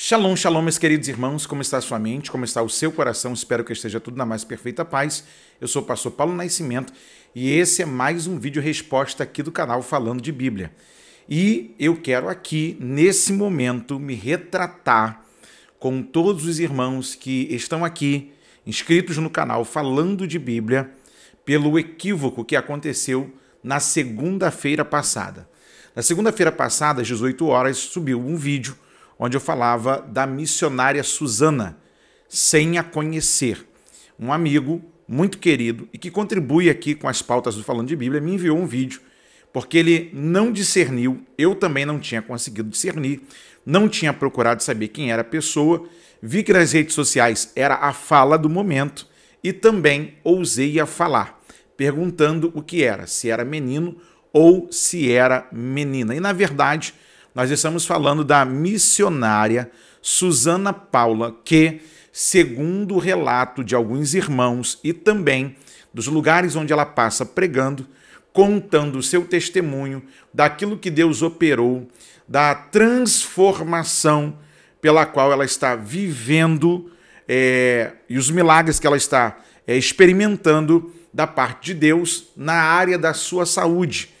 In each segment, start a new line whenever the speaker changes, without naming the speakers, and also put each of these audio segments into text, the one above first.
Shalom, shalom, meus queridos irmãos, como está a sua mente, como está o seu coração? Espero que esteja tudo na mais perfeita paz. Eu sou o pastor Paulo Nascimento e esse é mais um vídeo resposta aqui do canal Falando de Bíblia. E eu quero aqui, nesse momento, me retratar com todos os irmãos que estão aqui, inscritos no canal Falando de Bíblia, pelo equívoco que aconteceu na segunda-feira passada. Na segunda-feira passada, às 18 horas, subiu um vídeo onde eu falava da missionária Suzana, sem a conhecer. Um amigo muito querido e que contribui aqui com as pautas do Falando de Bíblia me enviou um vídeo porque ele não discerniu, eu também não tinha conseguido discernir, não tinha procurado saber quem era a pessoa, vi que nas redes sociais era a fala do momento e também ousei a falar, perguntando o que era, se era menino ou se era menina. E na verdade, nós estamos falando da missionária Susana Paula, que, segundo o relato de alguns irmãos e também dos lugares onde ela passa pregando, contando o seu testemunho daquilo que Deus operou, da transformação pela qual ela está vivendo é, e os milagres que ela está é, experimentando da parte de Deus na área da sua saúde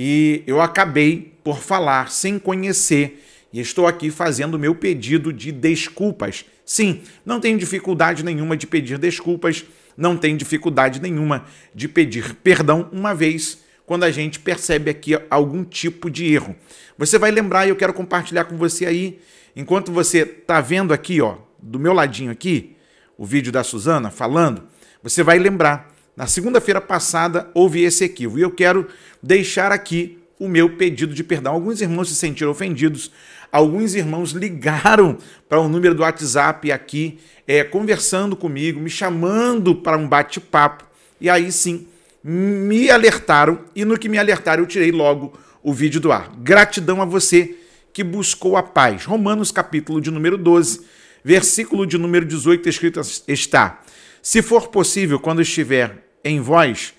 e eu acabei por falar sem conhecer e estou aqui fazendo meu pedido de desculpas. Sim, não tenho dificuldade nenhuma de pedir desculpas, não tenho dificuldade nenhuma de pedir perdão uma vez quando a gente percebe aqui algum tipo de erro. Você vai lembrar e eu quero compartilhar com você aí, enquanto você está vendo aqui, ó, do meu ladinho aqui, o vídeo da Suzana falando, você vai lembrar na segunda-feira passada houve esse equívoco e eu quero deixar aqui o meu pedido de perdão. Alguns irmãos se sentiram ofendidos, alguns irmãos ligaram para o um número do WhatsApp aqui, é, conversando comigo, me chamando para um bate-papo, e aí sim me alertaram, e no que me alertaram eu tirei logo o vídeo do ar. Gratidão a você que buscou a paz. Romanos capítulo de número 12, versículo de número 18, escrito está: Se for possível, quando estiver em vós,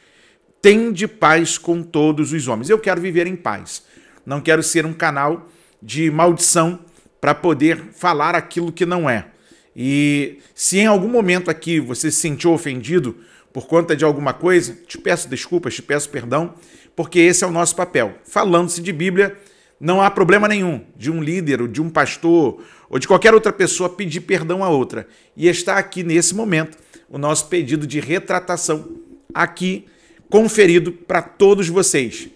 tende paz com todos os homens. Eu quero viver em paz. Não quero ser um canal de maldição para poder falar aquilo que não é. E se em algum momento aqui você se sentiu ofendido por conta de alguma coisa, te peço desculpas, te peço perdão, porque esse é o nosso papel. Falando-se de Bíblia, não há problema nenhum de um líder, ou de um pastor, ou de qualquer outra pessoa pedir perdão a outra. E está aqui nesse momento o nosso pedido de retratação aqui conferido para todos vocês.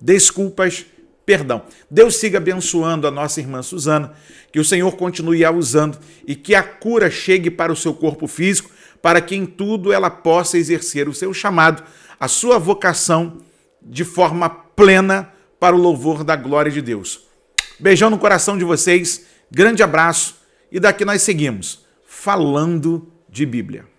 Desculpas, perdão. Deus siga abençoando a nossa irmã Suzana, que o Senhor continue a usando e que a cura chegue para o seu corpo físico, para que em tudo ela possa exercer o seu chamado, a sua vocação de forma plena para o louvor da glória de Deus. Beijão no coração de vocês, grande abraço e daqui nós seguimos falando de Bíblia.